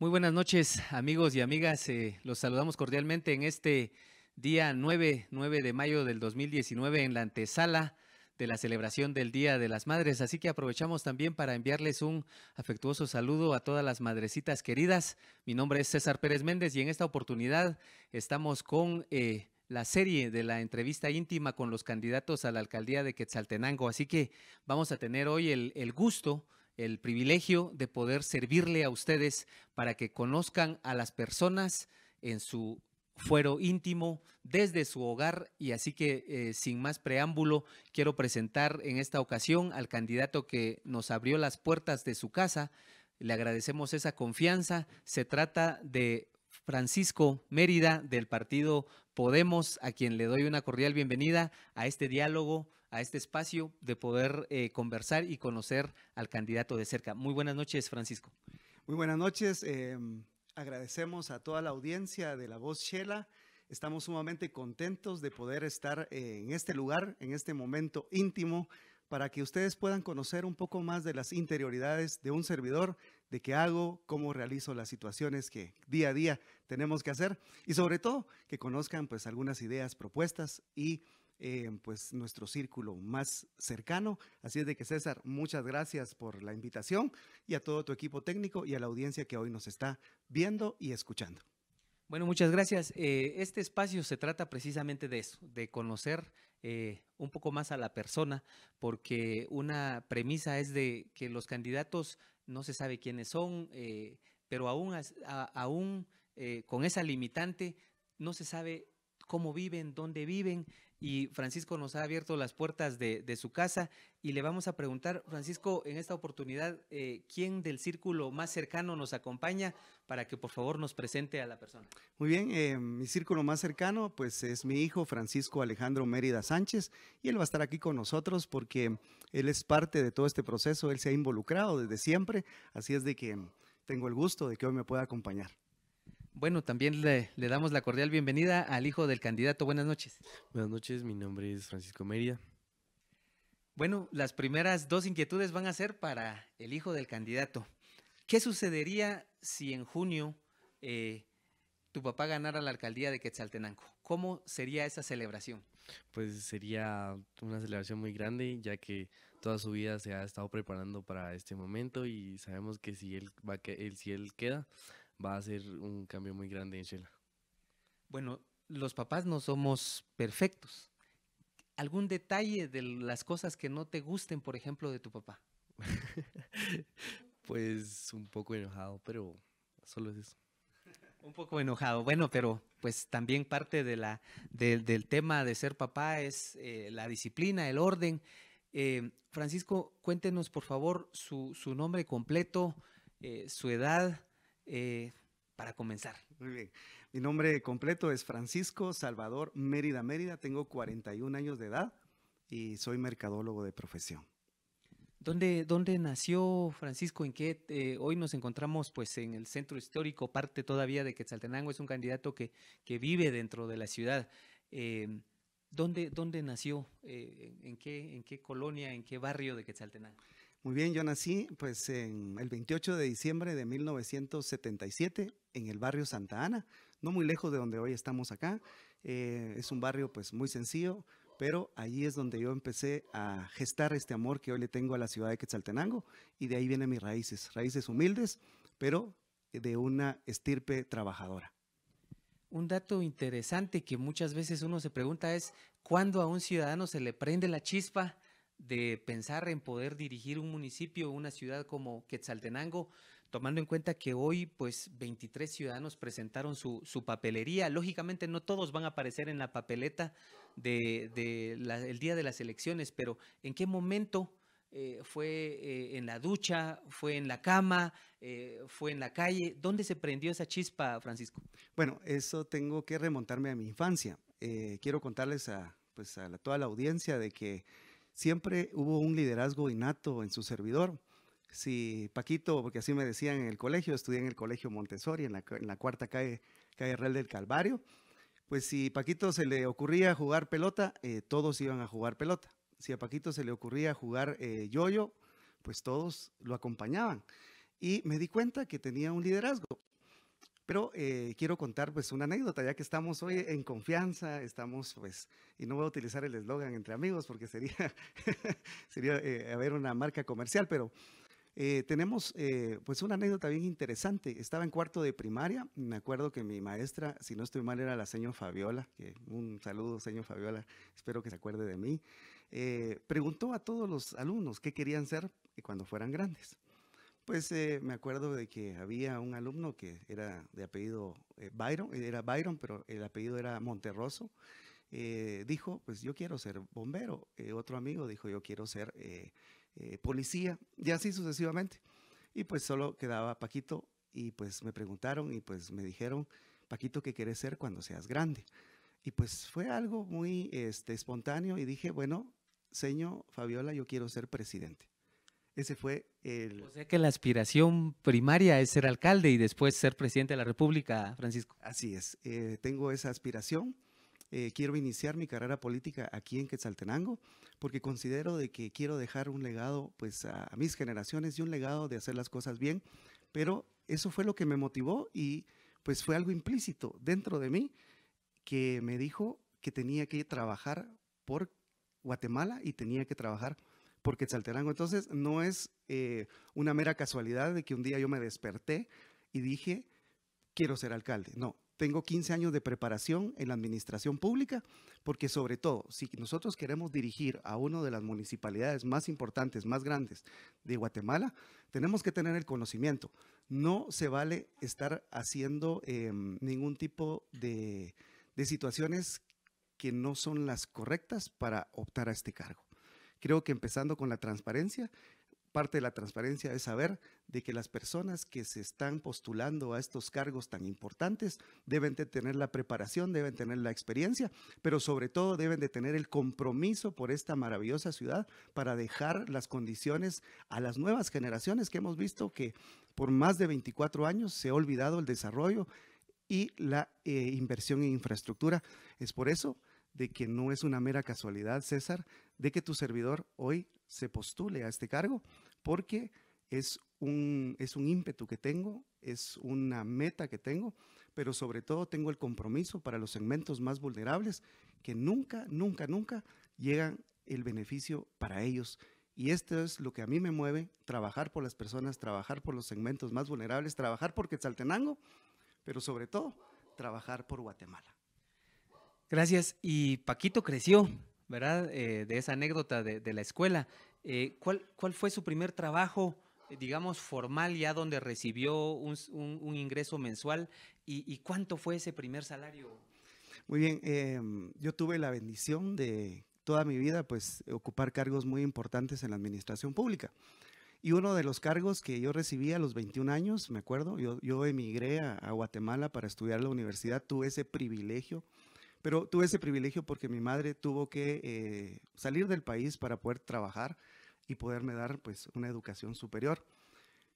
Muy buenas noches, amigos y amigas. Eh, los saludamos cordialmente en este día 9, 9 de mayo del 2019 en la antesala de la celebración del Día de las Madres. Así que aprovechamos también para enviarles un afectuoso saludo a todas las madrecitas queridas. Mi nombre es César Pérez Méndez y en esta oportunidad estamos con... Eh, la serie de la entrevista íntima con los candidatos a la alcaldía de Quetzaltenango. Así que vamos a tener hoy el, el gusto el privilegio de poder servirle a ustedes para que conozcan a las personas en su fuero íntimo desde su hogar y así que eh, sin más preámbulo quiero presentar en esta ocasión al candidato que nos abrió las puertas de su casa. Le agradecemos esa confianza. Se trata de Francisco Mérida del partido Podemos, a quien le doy una cordial bienvenida a este diálogo a este espacio de poder eh, conversar y conocer al candidato de cerca. Muy buenas noches, Francisco. Muy buenas noches. Eh, agradecemos a toda la audiencia de La Voz Chela. Estamos sumamente contentos de poder estar eh, en este lugar, en este momento íntimo, para que ustedes puedan conocer un poco más de las interioridades de un servidor, de qué hago, cómo realizo las situaciones que día a día tenemos que hacer y sobre todo que conozcan pues algunas ideas, propuestas y eh, pues nuestro círculo más cercano. Así es de que César, muchas gracias por la invitación y a todo tu equipo técnico y a la audiencia que hoy nos está viendo y escuchando. Bueno, muchas gracias. Eh, este espacio se trata precisamente de eso, de conocer eh, un poco más a la persona, porque una premisa es de que los candidatos no se sabe quiénes son, pero aún, aún con esa limitante no se sabe cómo viven, dónde viven, y Francisco nos ha abierto las puertas de, su casa y le vamos a preguntar, Francisco, en esta oportunidad, eh, ¿quién del círculo más cercano nos acompaña para que por favor nos presente a la persona? Muy bien, eh, mi círculo más cercano pues es mi hijo Francisco Alejandro Mérida Sánchez y él va a estar aquí con nosotros porque él es parte de todo este proceso, él se ha involucrado desde siempre, así es de que tengo el gusto de que hoy me pueda acompañar. Bueno, también le, damos la cordial bienvenida al hijo del candidato. Buenas noches. Buenas noches, mi nombre es Francisco Meria. Bueno, las primeras dos inquietudes van a ser para el hijo del candidato. ¿Qué sucedería si en junio eh, tu papá ganara la alcaldía de Quetzaltenango? ¿Cómo sería esa celebración? Pues sería una celebración muy grande, ya que toda su vida se ha estado preparando para este momento y sabemos que si él, va, que eh, si él queda, va a ser un cambio muy grande en Bueno, los papás no somos perfectos. ¿Algún detalle de las cosas que no te gusten, por ejemplo, de tu papá? pues un poco enojado, pero solo es eso. Un poco enojado, bueno, pero pues también parte de la, del tema de ser papá es eh, la disciplina, el orden. Eh, Francisco, cuéntenos por favor su, nombre completo, eh, su edad, eh, para comenzar. Mi nombre completo es Francisco Salvador Mérida Mérida, tengo 41 años de edad y soy mercadólogo de profesión. ¿Dónde, dónde nació Francisco? ¿En qué eh, hoy nos encontramos? Pues en el centro histórico, parte todavía de Quetzaltenango, es un candidato que, vive dentro de la ciudad. Eh, ¿dónde, nació? ¿en, qué, ¿En qué colonia, en qué barrio de Quetzaltenango? Muy bien, yo nací pues en el 28 de diciembre de 1977 en el barrio Santa Ana, no muy lejos de donde hoy estamos acá. Eh, es un barrio pues muy sencillo, pero allí es donde yo empecé a gestar este amor que hoy le tengo a la ciudad de Quetzaltenango y de ahí vienen mis raíces, raíces humildes, pero de una estirpe trabajadora. Un dato interesante que muchas veces uno se pregunta es, ¿cuándo a un ciudadano se le prende la chispa de pensar en poder dirigir un municipio, una ciudad como Quetzaltenango, tomando en cuenta que hoy pues 23 ciudadanos presentaron su, su papelería. Lógicamente no todos van a aparecer en la papeleta del de, el día de las elecciones, pero ¿en qué momento? Eh, fue eh, en la ducha, fue en la cama, eh, fue en la calle. ¿Dónde se prendió esa chispa, Francisco? Bueno, eso tengo que remontarme a mi infancia. quiero contarles a, pues, a toda la audiencia de que siempre hubo un liderazgo innato en su servidor. Si Paquito, porque así me decían en el colegio, estudié en el colegio Montessori, en la, cuarta calle, calle Real del Calvario, pues si Paquito se le ocurría jugar pelota, eh, todos iban a jugar pelota. Si a Paquito se le ocurría jugar eh, yoyo, pues todos lo acompañaban. Y me di cuenta que tenía un liderazgo. Pero eh, quiero contar pues una anécdota, ya que estamos hoy en confianza, estamos pues, y no voy a utilizar el eslogan entre amigos porque sería, sería eh, haber una marca comercial, pero eh, tenemos pues una anécdota bien interesante. Estaba en cuarto de primaria, me acuerdo que mi maestra, si no estoy mal, era la señora Fabiola, que un saludo señor Fabiola, espero que se acuerde de mí, preguntó a todos los alumnos qué querían ser cuando fueran grandes. Pues eh, me acuerdo de que había un alumno que era de apellido eh, Byron, eh, era Byron, pero el apellido era Monterroso. dijo, pues yo quiero ser bombero. otro amigo dijo, yo quiero ser policía, y así sucesivamente. Y pues solo quedaba Paquito, y pues me preguntaron, y pues me dijeron, Paquito, ¿qué quieres ser cuando seas grande? Y pues fue algo muy este, espontáneo, y dije, bueno, señor Fabiola, yo quiero ser presidente. Ese fue el... O sea que la aspiración primaria es ser alcalde y después ser presidente de la República, Francisco. Así es, eh, tengo esa aspiración. Eh, quiero iniciar mi carrera política aquí en Quetzaltenango porque considero de que quiero dejar un legado pues a, a mis generaciones y un legado de hacer las cosas bien, pero eso fue lo que me motivó y pues fue algo implícito dentro de mí que me dijo que tenía que trabajar por Guatemala y tenía que trabajar porque Quetzaltenango. Entonces, no es eh, una mera casualidad de que un día yo me desperté y dije, quiero ser alcalde. No, tengo 15 años de preparación en la administración pública, porque sobre todo, si nosotros queremos dirigir a una de las municipalidades más importantes, más grandes de Guatemala, tenemos que tener el conocimiento. No se vale estar haciendo em, ningún tipo de situaciones que no son las correctas para optar a este cargo. Creo que empezando con la transparencia, parte de la transparencia es saber de que las personas que se están postulando a estos cargos tan importantes deben de tener la preparación, deben tener la experiencia, pero sobre todo deben de tener el compromiso por esta maravillosa ciudad para dejar las condiciones a las nuevas generaciones que hemos visto que por más de 24 años se ha olvidado el desarrollo y la eh, inversión en infraestructura. Es por eso de que no es una mera casualidad, César, de que tu servidor hoy se postule a este cargo, porque es un, es un ímpetu que tengo, es una meta que tengo, pero sobre todo tengo el compromiso para los segmentos más vulnerables que nunca, nunca, nunca llegan el beneficio para ellos. Y esto es lo que a mí me mueve, trabajar por las personas, trabajar por los segmentos más vulnerables, trabajar por Quetzaltenango, pero sobre todo trabajar por Guatemala. Gracias. Y Paquito creció, ¿verdad? Eh, de esa anécdota de, la escuela. Eh, ¿cuál, ¿Cuál fue su primer trabajo, digamos, formal ya donde recibió un, ingreso mensual? ¿Y, cuánto fue ese primer salario? Muy bien, eh, yo tuve la bendición de toda mi vida, pues, ocupar cargos muy importantes en la administración pública. Y uno de los cargos que yo recibí a los 21 años, me acuerdo, yo, yo emigré a, a Guatemala para estudiar la universidad, tuve ese privilegio pero tuve ese privilegio porque mi madre tuvo que eh, salir del país para poder trabajar y poderme dar pues, una educación superior.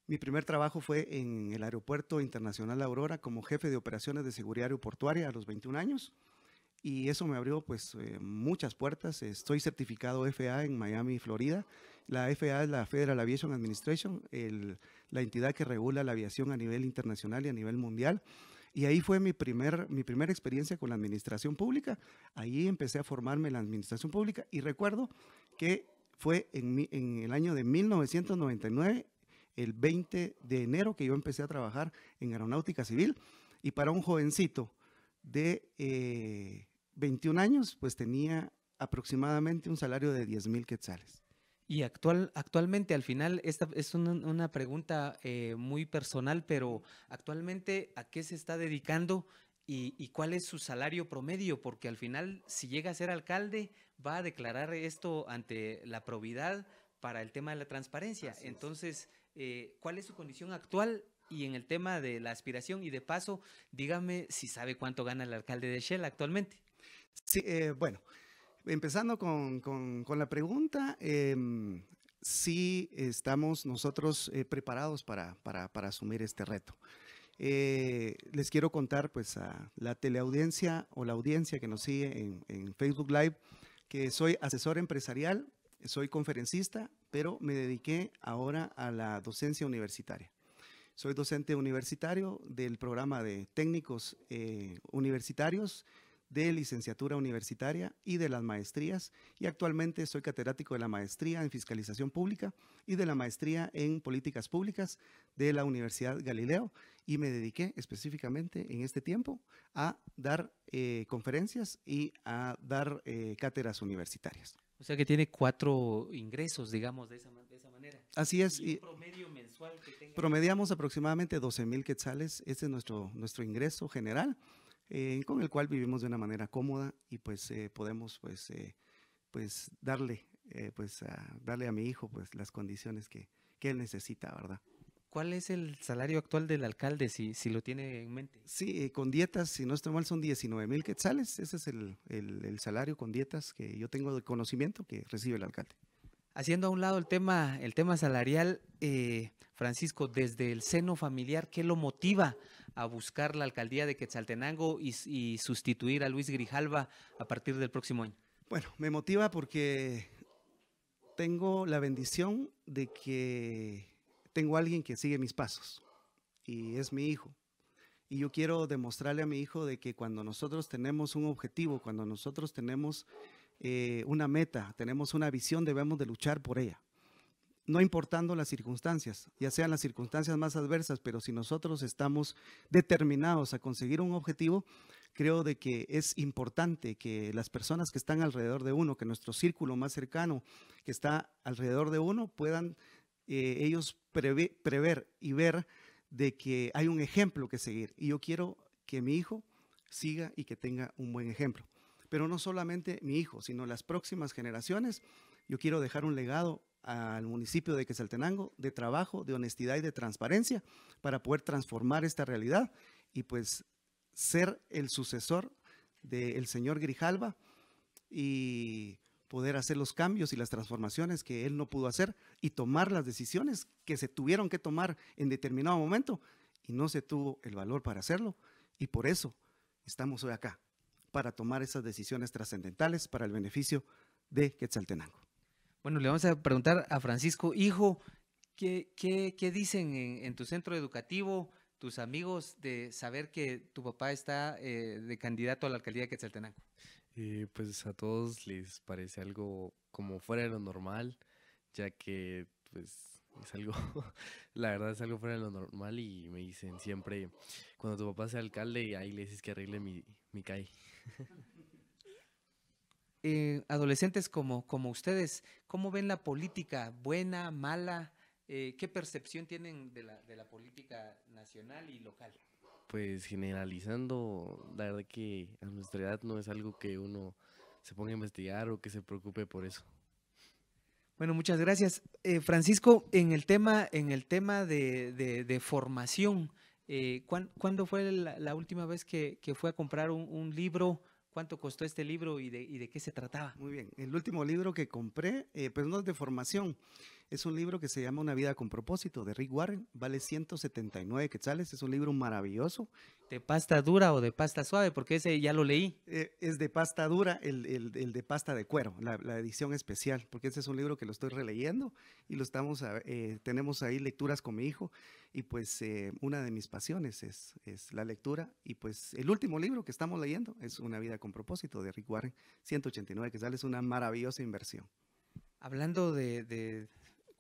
Mi primer trabajo fue en el Aeropuerto Internacional Aurora como jefe de operaciones de seguridad aeroportuaria a los 21 años y eso me abrió pues eh, muchas puertas. Estoy certificado FAA en Miami, Florida. La FAA es la Federal Aviation Administration, la entidad que regula la aviación a nivel internacional y a nivel mundial. Y ahí fue mi, primer, mi primera experiencia con la administración pública. Ahí empecé a formarme en la administración pública y recuerdo que fue en, el año de 1999, el 20 de enero, que yo empecé a trabajar en aeronáutica civil. Y para un jovencito de 21 eh, años, pues tenía aproximadamente un salario de 10 mil quetzales. Y actual, actualmente, al final, esta es una, una pregunta eh, muy personal, pero actualmente, ¿a qué se está dedicando y, y, cuál es su salario promedio? Porque al final, si llega a ser alcalde, va a declarar esto ante la probidad para el tema de la transparencia. Entonces, eh, ¿cuál es su condición actual? Y en el tema de la aspiración y de paso, dígame si sabe cuánto gana el alcalde de Shell actualmente. Sí, eh, bueno empezando con, con, la pregunta, em, si estamos nosotros eh, preparados para, para, para, asumir este reto. Eh, les quiero contar pues a la teleaudiencia o la audiencia que nos sigue en, en Facebook Live que soy asesor empresarial, soy conferencista, pero me dediqué ahora a la docencia universitaria. Soy docente universitario del programa de técnicos eh, universitarios de licenciatura universitaria y de las maestrías y actualmente soy catedrático de la maestría en fiscalización pública y de la maestría en políticas públicas de la Universidad Galileo y me dediqué específicamente en este tiempo a dar eh, conferencias y a dar eh, cátedras universitarias. O sea que tiene cuatro ingresos, digamos, de esa, manera. Así es. Y, promedio mensual que tenga? Promediamos aproximadamente 12.000 mil quetzales. Ese es nuestro, nuestro ingreso general. Eh, con el cual vivimos de una manera cómoda y pues eh, podemos pues, eh, pues darle, pues, a, darle a mi hijo pues, las condiciones que, él necesita, ¿verdad? ¿Cuál es el salario actual del alcalde, si, si lo tiene en mente? Sí, con dietas, si no estoy mal, son 19 mil quetzales. Ese es el, el, salario con dietas que yo tengo de conocimiento que recibe el alcalde. Haciendo a un lado el tema, el tema salarial, eh, Francisco, desde el seno familiar, ¿qué lo motiva a buscar la alcaldía de Quetzaltenango y, sustituir a Luis Grijalva a partir del próximo año? Bueno, me motiva porque tengo la bendición de que tengo alguien que sigue mis pasos y es mi hijo. Y yo quiero demostrarle a mi hijo de que cuando nosotros tenemos un objetivo, cuando nosotros tenemos eh, una meta, tenemos una visión, debemos de luchar por ella. No importando las circunstancias, ya sean las circunstancias más adversas, pero si nosotros estamos determinados a conseguir un objetivo, creo de que es importante que las personas que están alrededor de uno, que nuestro círculo más cercano que está alrededor de uno, puedan eh, ellos prever y ver de que hay un ejemplo que seguir. Y yo quiero que mi hijo siga y que tenga un buen ejemplo pero no solamente mi hijo, sino las próximas generaciones. Yo quiero dejar un legado al municipio de Quetzaltenango de trabajo, de honestidad y de transparencia para poder transformar esta realidad y pues ser el sucesor del señor Grijalva y poder hacer los cambios y las transformaciones que él no pudo hacer y tomar las decisiones que se tuvieron que tomar en determinado momento y no se tuvo el valor para hacerlo y por eso estamos hoy acá para tomar esas decisiones trascendentales para el beneficio de Quetzaltenango. Bueno, le vamos a preguntar a Francisco, hijo, ¿qué, dicen en, tu centro educativo tus amigos de saber que tu papá está eh, de candidato a la alcaldía de Quetzaltenango? Eh, pues a todos les parece algo como fuera de lo normal, ya que pues es algo, la verdad es algo fuera de lo normal y me dicen siempre, cuando tu papá sea alcalde, ahí le dices que arregle mi calle. Eh, adolescentes como, como ustedes, ¿cómo ven la política? ¿Buena, mala? Eh, ¿Qué percepción tienen de la, política nacional y local? Pues generalizando, la verdad que a nuestra edad no es algo que uno se ponga a investigar o que se preocupe por eso. Bueno, muchas gracias. Eh, Francisco, en el tema, en el tema de formación, eh, ¿cuándo, fue la, última vez que, fue a comprar un, libro? ¿Cuánto costó este libro y de, qué se trataba? Muy bien, el último libro que compré, eh, pues no es de formación, es un libro que se llama Una vida con propósito de Rick Warren. Vale 179 quetzales. Es un libro maravilloso. ¿De pasta dura o de pasta suave? Porque ese ya lo leí. Eh, es de pasta dura, el, de pasta de cuero, la, edición especial, porque ese es un libro que lo estoy releyendo y lo estamos eh, tenemos ahí lecturas con mi hijo. Y pues eh, una de mis pasiones es, la lectura. Y pues el último libro que estamos leyendo es Una vida con propósito de Rick Warren, 189 quetzales. una maravillosa inversión. Hablando de,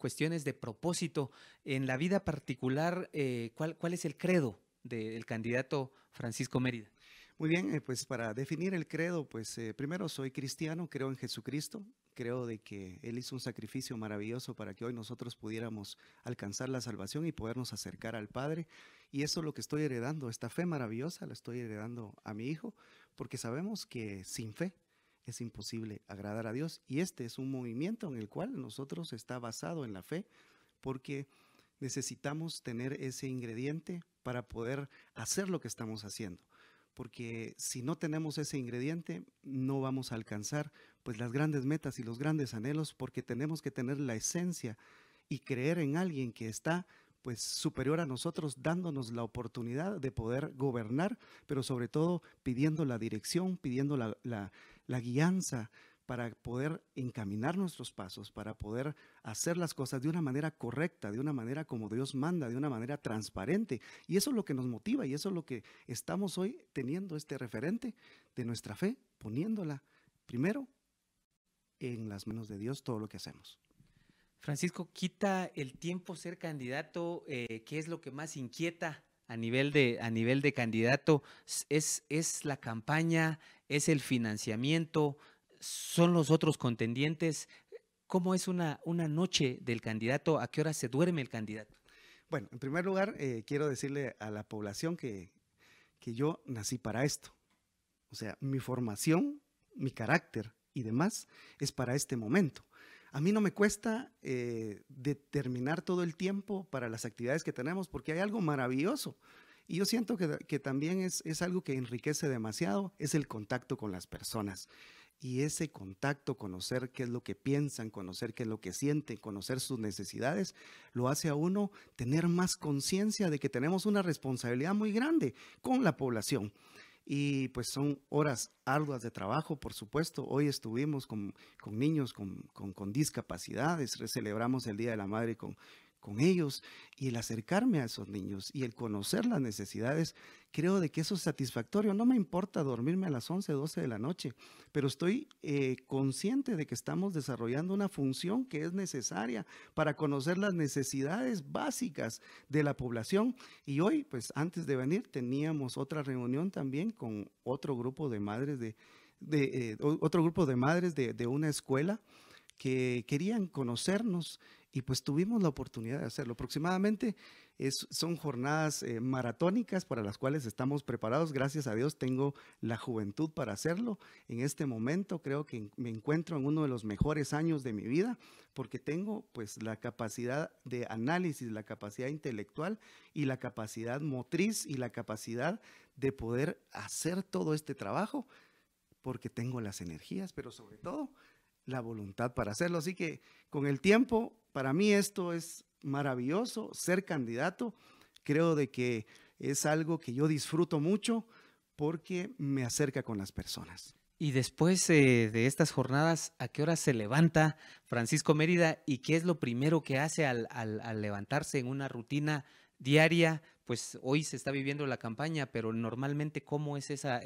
cuestiones de propósito. En la vida particular, eh, ¿cuál, ¿cuál es el credo del candidato Francisco Mérida? Muy bien, eh, pues para definir el credo, pues eh, primero soy cristiano, creo en Jesucristo, creo de que Él hizo un sacrificio maravilloso para que hoy nosotros pudiéramos alcanzar la salvación y podernos acercar al Padre. Y eso es lo que estoy heredando, esta fe maravillosa la estoy heredando a mi hijo, porque sabemos que sin fe es imposible agradar a Dios. Y este es un movimiento en el cual nosotros está basado en la fe, porque necesitamos tener ese ingrediente para poder hacer lo que estamos haciendo. Porque si no tenemos ese ingrediente, no vamos a alcanzar pues las grandes metas y los grandes anhelos, porque tenemos que tener la esencia y creer en alguien que está pues superior a nosotros, dándonos la oportunidad de poder gobernar, pero sobre todo pidiendo la dirección, pidiendo la, la, la guianza para poder encaminar nuestros pasos, para poder hacer las cosas de una manera correcta, de una manera como Dios manda, de una manera transparente. Y eso es lo que nos motiva y eso es lo que estamos hoy teniendo este referente de nuestra fe, poniéndola primero en las manos de Dios todo lo que hacemos. Francisco, quita el tiempo ser candidato, eh, ¿qué es lo que más inquieta a nivel de, a nivel de candidato, es, es la campaña, es el financiamiento, son los otros contendientes. ¿Cómo es una, una noche del candidato? ¿A qué hora se duerme el candidato? Bueno, en primer lugar, eh, quiero decirle a la población que, que yo nací para esto. O sea, mi formación, mi carácter y demás es para este momento. A mí no me cuesta eh, determinar todo el tiempo para las actividades que tenemos porque hay algo maravilloso. Y yo siento que, también es, es algo que enriquece demasiado, es el contacto con las personas y ese contacto, conocer qué es lo que piensan, conocer qué es lo que sienten, conocer sus necesidades, lo hace a uno tener más conciencia de que tenemos una responsabilidad muy grande con la población y pues son horas arduas de trabajo, por supuesto. Hoy estuvimos con, niños con, con discapacidades, celebramos el Día de la Madre con, con ellos y el acercarme a esos niños y el conocer las necesidades, creo de que eso es satisfactorio. No me importa dormirme a las 11, 12 de la noche, pero estoy eh, consciente de que estamos desarrollando una función que es necesaria para conocer las necesidades básicas de la población. Y hoy, pues antes de venir, teníamos otra reunión también con otro grupo de madres de, eh, otro grupo de madres de una escuela que querían conocernos y pues tuvimos la oportunidad de hacerlo. Aproximadamente es, son jornadas eh, maratónicas para las cuales estamos preparados. Gracias a Dios tengo la juventud para hacerlo. En este momento creo que me encuentro en uno de los mejores años de mi vida porque tengo pues la capacidad de análisis, la capacidad intelectual y la capacidad motriz y la capacidad de poder hacer todo este trabajo porque tengo las energías, pero sobre todo la voluntad para hacerlo. Así que con el tiempo para mí esto es maravilloso, ser candidato. Creo de que es algo que yo disfruto mucho porque me acerca con las personas. Y después eh, de estas jornadas, ¿a qué hora se levanta Francisco Mérida y qué es lo primero que hace al, levantarse en una rutina diaria? Pues hoy se está viviendo la campaña, pero normalmente, ¿cómo es esa,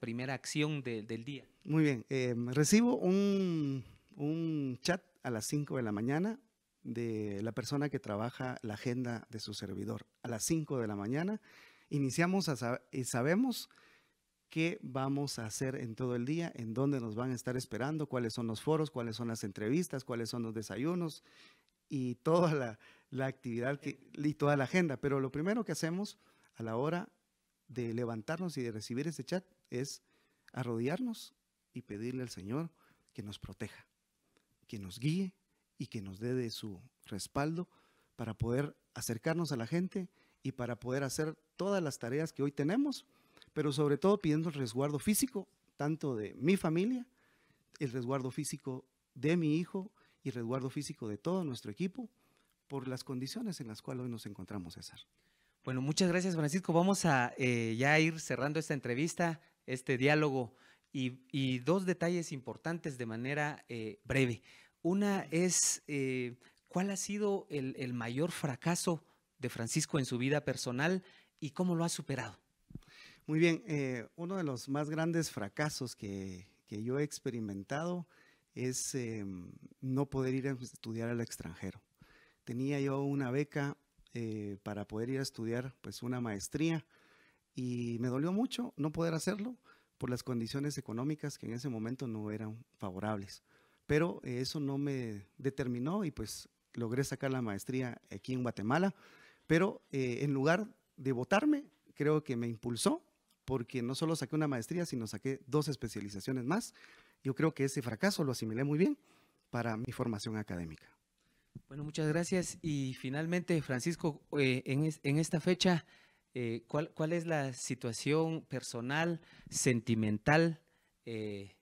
primera acción del día? Muy bien, eh, recibo un, un chat a las 5 de la mañana, de la persona que trabaja la agenda de su servidor. A las 5 de la mañana iniciamos y sabemos qué vamos a hacer en todo el día, en dónde nos van a estar esperando, cuáles son los foros, cuáles son las entrevistas, cuáles son los desayunos y toda la, actividad que, y toda la agenda. Pero lo primero que hacemos a la hora de levantarnos y de recibir ese chat es arrodillarnos y pedirle al Señor que nos proteja, que nos guíe y que nos dé de su respaldo para poder acercarnos a la gente y para poder hacer todas las tareas que hoy tenemos, pero sobre todo pidiendo el resguardo físico, tanto de mi familia, el resguardo físico de mi hijo y el resguardo físico de todo nuestro equipo, por las condiciones en las cuales hoy nos encontramos, César. Bueno, muchas gracias, Francisco. Vamos a eh, ya ir cerrando esta entrevista, este diálogo y, dos detalles importantes de manera eh, breve. Una es, eh, ¿cuál ha sido el, mayor fracaso de Francisco en su vida personal y cómo lo ha superado? Muy bien, eh, uno de los más grandes fracasos que, yo he experimentado es em, no poder ir a estudiar al extranjero. Tenía yo una beca eh, para poder ir a estudiar pues una maestría y me dolió mucho no poder hacerlo por las condiciones económicas que en ese momento no eran favorables pero eso no me determinó y pues logré sacar la maestría aquí en Guatemala, pero eh, en lugar de votarme, creo que me impulsó porque no solo saqué una maestría, sino saqué dos especializaciones más. Yo creo que ese fracaso lo asimilé muy bien para mi formación académica. Bueno, muchas gracias. Y finalmente, Francisco, eh, en, esta fecha, eh, ¿cuál, es la situación personal, sentimental,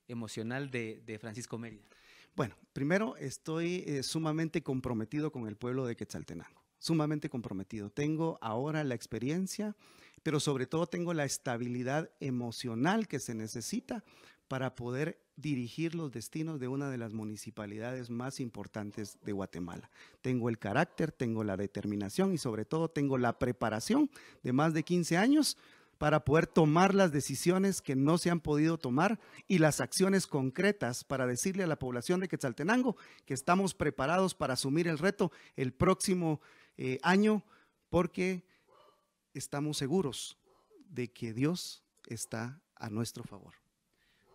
emocional de, de Francisco Mérida? Bueno, primero estoy eh, sumamente comprometido con el pueblo de Quetzaltenango, sumamente comprometido. Tengo ahora la experiencia, pero sobre todo tengo la estabilidad emocional que se necesita para poder dirigir los destinos de una de las municipalidades más importantes de Guatemala. Tengo el carácter, tengo la determinación y sobre todo tengo la preparación de más de 15 años para poder tomar las decisiones que no se han podido tomar y las acciones concretas para decirle a la población de Quetzaltenango que estamos preparados para asumir el reto el próximo eh, año porque estamos seguros de que Dios está a nuestro favor.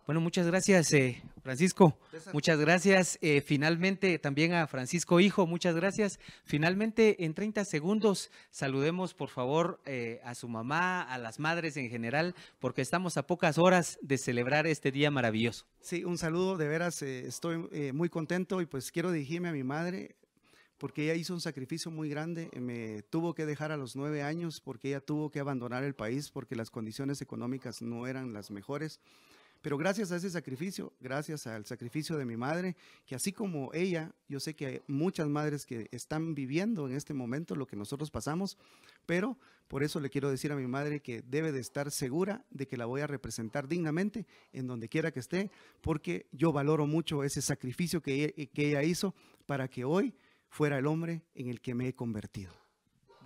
Bueno, muchas gracias, eh, Francisco. Muchas gracias. Eh, finalmente, también a Francisco Hijo, muchas gracias. Finalmente, en 30 segundos, saludemos por favor eh, a su mamá, a las madres en general, porque estamos a pocas horas de celebrar este día maravilloso. Sí, un saludo, de veras, estoy muy contento y pues quiero dirigirme a mi madre porque ella hizo un sacrificio muy grande, me tuvo que dejar a los nueve años porque ella tuvo que abandonar el país porque las condiciones económicas no eran las mejores pero gracias a ese sacrificio, gracias al sacrificio de mi madre, que así como ella, yo sé que hay muchas madres que están viviendo en este momento lo que nosotros pasamos, pero por eso le quiero decir a mi madre que debe de estar segura de que la voy a representar dignamente en donde quiera que esté, porque yo valoro mucho ese sacrificio que ella, hizo para que hoy fuera el hombre en el que me he convertido.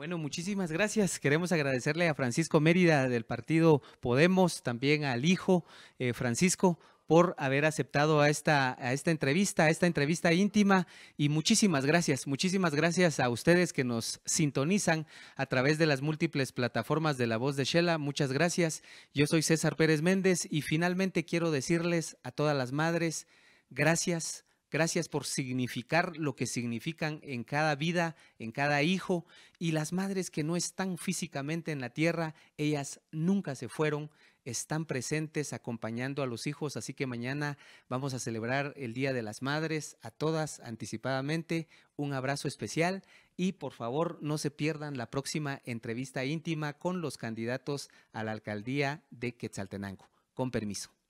Bueno, muchísimas gracias. Queremos agradecerle a Francisco Mérida del partido Podemos, también al hijo eh, Francisco por haber aceptado a esta, a esta entrevista, a esta entrevista íntima. Y muchísimas gracias, muchísimas gracias a ustedes que nos sintonizan a través de las múltiples plataformas de La Voz de Shela. Muchas gracias. Yo soy César Pérez Méndez y finalmente quiero decirles a todas las madres, gracias Gracias por significar lo que significan en cada vida, en cada hijo. Y las madres que no están físicamente en la tierra, ellas nunca se fueron, están presentes acompañando a los hijos. Así que mañana vamos a celebrar el Día de las Madres. A todas anticipadamente, un abrazo especial y por favor no se pierdan la próxima entrevista íntima con los candidatos a la alcaldía de Quetzaltenango. Con permiso.